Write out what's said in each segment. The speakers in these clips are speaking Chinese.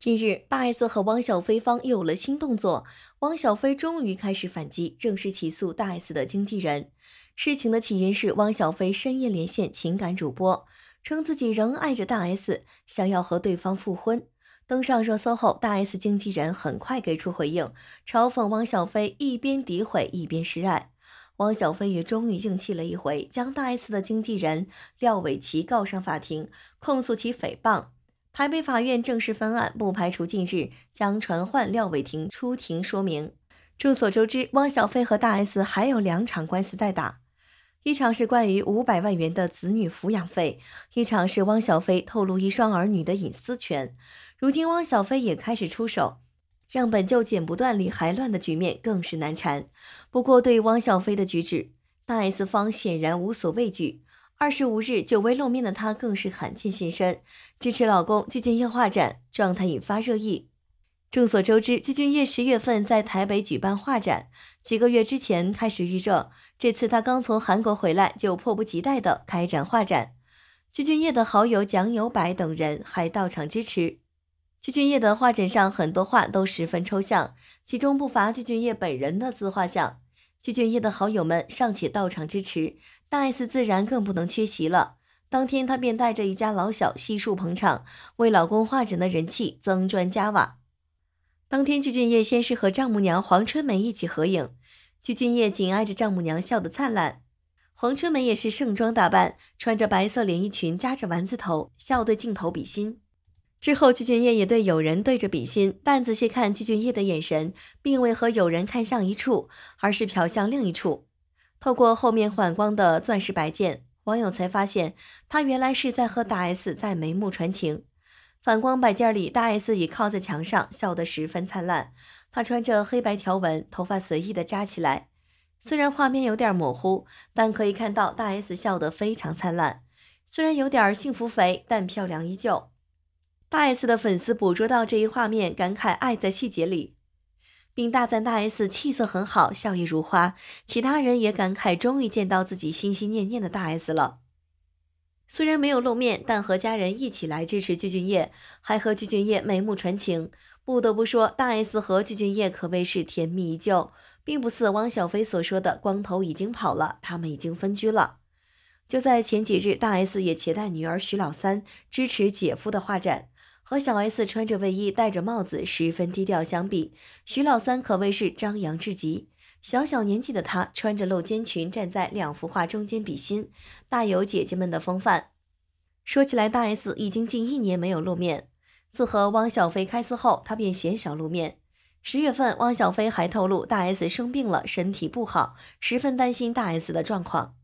近日，大 S 和汪小菲方又有了新动作。汪小菲终于开始反击，正式起诉大 S 的经纪人。事情的起因是汪小菲深夜连线情感主播，称自己仍爱着大 S，想要和对方复婚。登上热搜后，大 S 经纪人很快给出回应，嘲讽汪小菲一边诋毁一边示爱。汪小菲也终于硬气了一回，将大 S 的经纪人廖伟奇告上法庭，控诉其诽谤。还被法院正式翻案，不排除近日将传唤廖伟霆出庭说明。众所周知，汪小菲和大 S 还有两场官司在打，一场是关于五百万元的子女抚养费，一场是汪小菲透露一双儿女的隐私权。如今汪小菲也开始出手，让本就剪不断理还乱的局面更是难缠。不过，对汪小菲的举止，大 S 方显然无所畏惧。二十五日，久未露面的她更是罕见现身，支持老公鞠俊业画展，状态引发热议。众所周知，鞠俊业十月份在台北举办画展，几个月之前开始预热，这次他刚从韩国回来就迫不及待地开展画展。鞠俊业的好友蒋友柏等人还到场支持。鞠俊业的画展上，很多画都十分抽象，其中不乏鞠俊业本人的自画像。鞠俊业的好友们尚且到场支持，大 S 自然更不能缺席了。当天，她便带着一家老小悉数捧场，为老公画展的人气增砖加瓦。当天，鞠俊业先是和丈母娘黄春梅一起合影，鞠俊业紧挨着丈母娘笑得灿烂，黄春梅也是盛装打扮，穿着白色连衣裙，扎着丸子头，笑对镜头比心。之后，季俊烨也对友人对着比心，但仔细看季俊烨的眼神，并未和友人看向一处，而是瞟向另一处。透过后面反光的钻石摆件，网友才发现他原来是在和大 S 在眉目传情。反光摆件里，大 S 已靠在墙上，笑得十分灿烂。她穿着黑白条纹，头发随意的扎起来。虽然画面有点模糊，但可以看到大 S 笑得非常灿烂。虽然有点幸福肥，但漂亮依旧。大 S 的粉丝捕捉到这一画面，感慨“爱在细节里”，并大赞大 S 气色很好，笑靥如花。其他人也感慨，终于见到自己心心念念的大 S 了。虽然没有露面，但和家人一起来支持鞠俊业，还和鞠俊业眉目传情。不得不说，大 S 和鞠俊业可谓是甜蜜依旧，并不似汪小菲所说的“光头已经跑了，他们已经分居了”。就在前几日，大 S 也携带女儿徐老三支持姐夫的画展。和小 S 穿着卫衣、戴着帽子，十分低调相比，徐老三可谓是张扬至极。小小年纪的他，穿着露肩裙，站在两幅画中间比心，大有姐姐们的风范。说起来，大 S 已经近一年没有露面，自和汪小菲开撕后，他便鲜少露面。十月份，汪小菲还透露大 S 生病了，身体不好，十分担心大 S 的状况。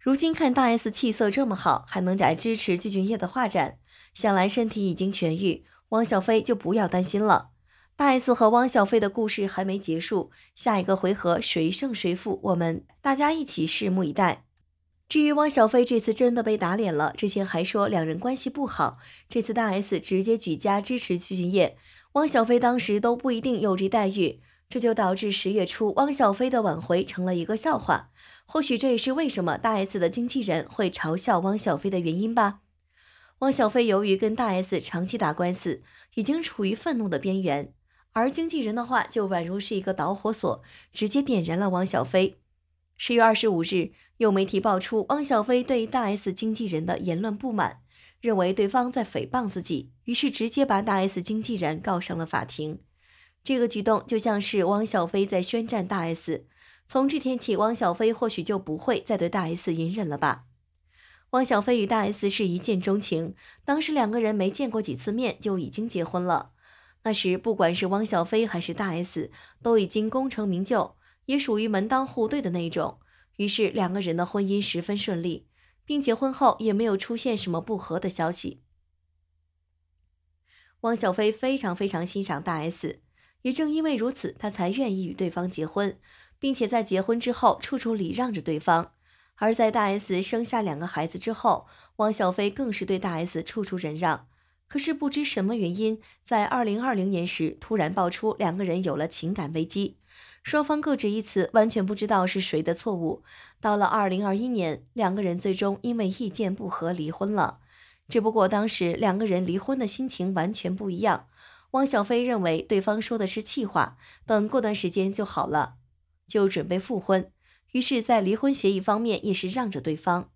如今看大 S 气色这么好，还能来支持具俊晔的画展，想来身体已经痊愈，汪小菲就不要担心了。大 S 和汪小菲的故事还没结束，下一个回合谁胜谁负，我们大家一起拭目以待。至于汪小菲这次真的被打脸了，之前还说两人关系不好，这次大 S 直接举家支持具俊晔，汪小菲当时都不一定有这待遇。这就导致十月初汪小菲的挽回成了一个笑话，或许这也是为什么大 S 的经纪人会嘲笑汪小菲的原因吧。汪小菲由于跟大 S 长期打官司，已经处于愤怒的边缘，而经纪人的话就宛如是一个导火索，直接点燃了汪小菲。十月二十五日，有媒体爆出汪小菲对大 S 经纪人的言论不满，认为对方在诽谤自己，于是直接把大 S 经纪人告上了法庭。这个举动就像是汪小菲在宣战大 S。从这天起，汪小菲或许就不会再对大 S 隐忍了吧？汪小菲与大 S 是一见钟情，当时两个人没见过几次面就已经结婚了。那时，不管是汪小菲还是大 S，都已经功成名就，也属于门当户对的那种。于是，两个人的婚姻十分顺利，并结婚后也没有出现什么不和的消息。汪小菲非常非常欣赏大 S。也正因为如此，他才愿意与对方结婚，并且在结婚之后处处礼让着对方。而在大 S 生下两个孩子之后，汪小菲更是对大 S 处处忍让。可是不知什么原因，在2020年时突然爆出两个人有了情感危机，双方各执一词，完全不知道是谁的错误。到了2021年，两个人最终因为意见不合离婚了。只不过当时两个人离婚的心情完全不一样。汪小菲认为对方说的是气话，等过段时间就好了，就准备复婚。于是，在离婚协议方面也是让着对方。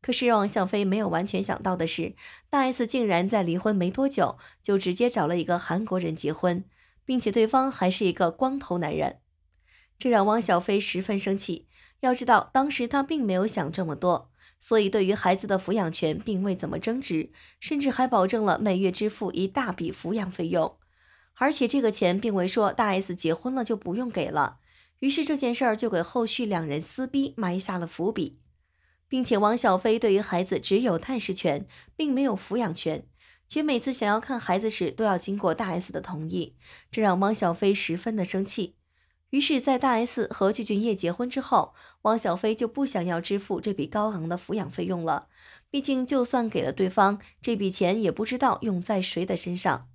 可是，让汪小菲没有完全想到的是，大 S 竟然在离婚没多久就直接找了一个韩国人结婚，并且对方还是一个光头男人，这让汪小菲十分生气。要知道，当时他并没有想这么多。所以，对于孩子的抚养权，并未怎么争执，甚至还保证了每月支付一大笔抚养费用，而且这个钱并未说大 S 结婚了就不用给了。于是这件事儿就给后续两人撕逼埋下了伏笔，并且汪小菲对于孩子只有探视权，并没有抚养权，且每次想要看孩子时都要经过大 S 的同意，这让汪小菲十分的生气。于是，在大 S 和具俊晔结婚之后，汪小菲就不想要支付这笔高昂的抚养费用了。毕竟，就算给了对方这笔钱，也不知道用在谁的身上。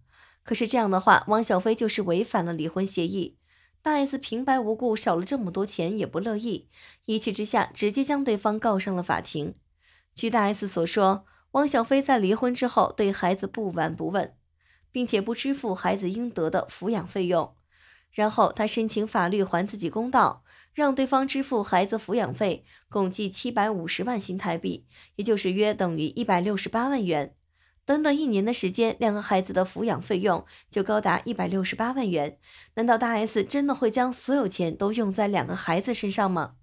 可是这样的话，汪小菲就是违反了离婚协议。大 S 平白无故少了这么多钱，也不乐意，一气之下直接将对方告上了法庭。据大 S 所说，汪小菲在离婚之后对孩子不闻不问，并且不支付孩子应得的抚养费用。然后他申请法律还自己公道，让对方支付孩子抚养费，共计七百五十万新台币，也就是约等于一百六十八万元。短短一年的时间，两个孩子的抚养费用就高达一百六十八万元。难道大 S 真的会将所有钱都用在两个孩子身上吗？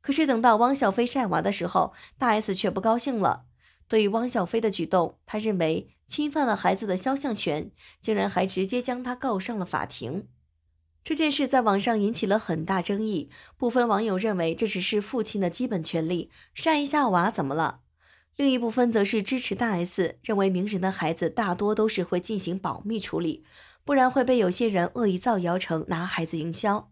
可是等到汪小菲晒娃的时候，大 S 却不高兴了。对于汪小菲的举动，他认为侵犯了孩子的肖像权，竟然还直接将他告上了法庭。这件事在网上引起了很大争议，部分网友认为这只是父亲的基本权利，晒一下娃怎么了？另一部分则是支持大 S，认为名人的孩子大多都是会进行保密处理，不然会被有些人恶意造谣成拿孩子营销。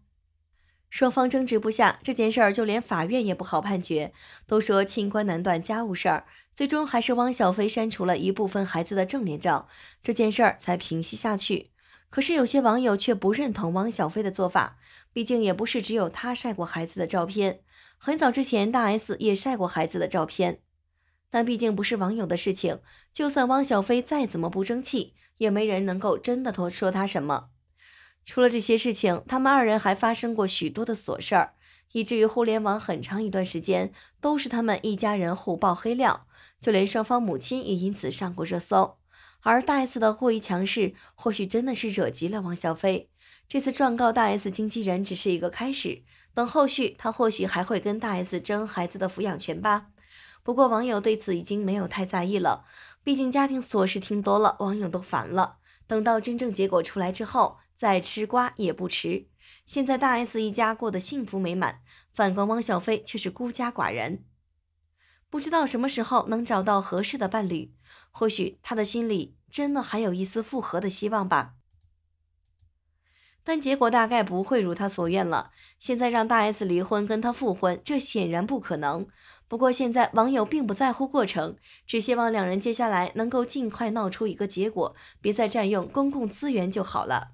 双方争执不下，这件事儿就连法院也不好判决。都说清官难断家务事儿，最终还是汪小菲删除了一部分孩子的正脸照，这件事儿才平息下去。可是有些网友却不认同汪小菲的做法，毕竟也不是只有他晒过孩子的照片。很早之前，大 S 也晒过孩子的照片，但毕竟不是网友的事情，就算汪小菲再怎么不争气，也没人能够真的说他什么。除了这些事情，他们二人还发生过许多的琐事儿，以至于互联网很长一段时间都是他们一家人互爆黑料，就连双方母亲也因此上过热搜。而大 S 的过于强势，或许真的是惹急了王小菲。这次状告大 S 经纪人只是一个开始，等后续他或许还会跟大 S 争孩子的抚养权吧。不过网友对此已经没有太在意了，毕竟家庭琐事听多了，网友都烦了。等到真正结果出来之后，再吃瓜也不迟。现在大 S 一家过得幸福美满，反观汪小菲却是孤家寡人，不知道什么时候能找到合适的伴侣。或许他的心里真的还有一丝复合的希望吧。但结果大概不会如他所愿了。现在让大 S 离婚跟他复婚，这显然不可能。不过现在网友并不在乎过程，只希望两人接下来能够尽快闹出一个结果，别再占用公共资源就好了。